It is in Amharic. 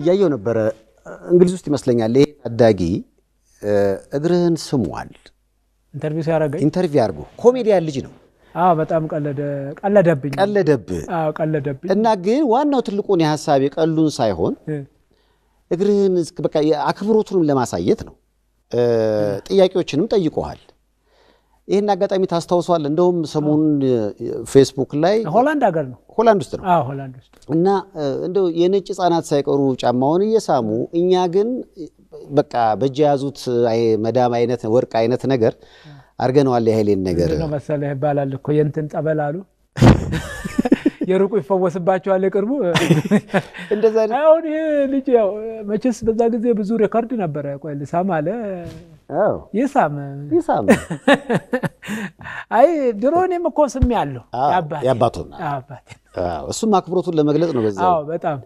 እያየው ነበረ እንግሊዝ ውስጥ ይመስለኛል። ይሄ ታዳጊ እግርህን ስሟል ኢንተርቪው ሲያደርገኝ ኢንተርቪው አድርጎ ኮሜዲያን ልጅ ነው። በጣም ቀለደብኝ ቀለደብህ። ቀለደብኝ። እና ግን ዋናው ትልቁን የሀሳብ የቀሉን ሳይሆን እግርህን አክብሮቱንም ለማሳየት ነው። ጥያቄዎችንም ጠይቀዋል። ይህን አጋጣሚ ታስታውሷል። እንደውም ሰሞኑን ፌስቡክ ላይ ሆላንድ ሀገር ነው ሆላንድ ውስጥ ነው ሆላንድ ውስጥ እና እንደ የነጭ ህጻናት ሳይቀሩ ጫማውን እየሳሙ እኛ ግን በቃ በእጅ የያዙት መዳም አይነት ወርቅ አይነት ነገር አድርገነዋል። የኃይሌን ነገር መሰለ ይባላል እኮ የንትን ጠበል አሉ የሩቁ ይፈወስባቸዋል የቅርቡ እንደዛ። አሁን ይህ ልጅ ያው መቼስ በዛ ጊዜ ብዙ ሬኮርድ ነበረ። ቆይ ልሳም አለ ይሳም ይሳም። አይ ድሮ እኔም እኮ ስሜ አለሁ የአባቱን እሱም አክብሮቱን ለመግለጽ ነው። በዛ በጣም